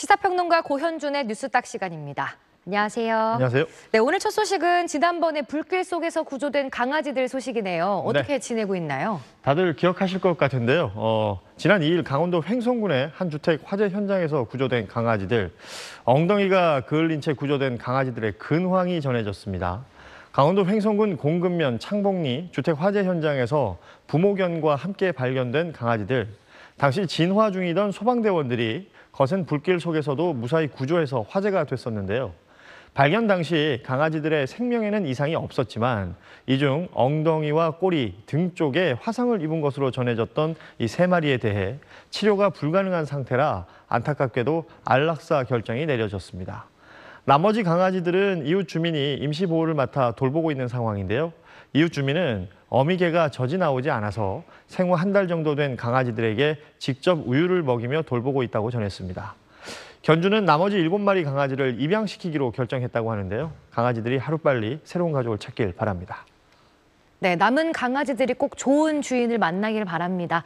시사평론가 고현준의 뉴스딱 시간입니다. 안녕하세요. 안녕하세요. 네, 오늘 첫 소식은 지난번에 불길 속에서 구조된 강아지들 소식이네요. 네. 어떻게 네. 지내고 있나요? 다들 기억하실 것 같은데요. 어, 지난 2일 강원도 횡성군의 한 주택 화재 현장에서 구조된 강아지들. 엉덩이가 그을린 채 구조된 강아지들의 근황이 전해졌습니다. 강원도 횡성군 공금면 창봉리 주택 화재 현장에서 부모견과 함께 발견된 강아지들. 당시 진화 중이던 소방대원들이 거센 불길 속에서도 무사히 구조해서 화제가 됐었는데요. 발견 당시 강아지들의 생명에는 이상이 없었지만 이 중 엉덩이와 꼬리 등 쪽에 화상을 입은 것으로 전해졌던 이 세 마리에 대해 치료가 불가능한 상태라 안타깝게도 안락사 결정이 내려졌습니다. 나머지 강아지들은 이웃 주민이 임시 보호를 맡아 돌보고 있는 상황인데요. 이웃 주민은 어미개가 젖이 나오지 않아서 생후 한 달 정도 된 강아지들에게 직접 우유를 먹이며 돌보고 있다고 전했습니다. 견주는 나머지 7마리 강아지를 입양시키기로 결정했다고 하는데요. 강아지들이 하루빨리 새로운 가족을 찾길 바랍니다. 네, 남은 강아지들이 꼭 좋은 주인을 만나길 바랍니다.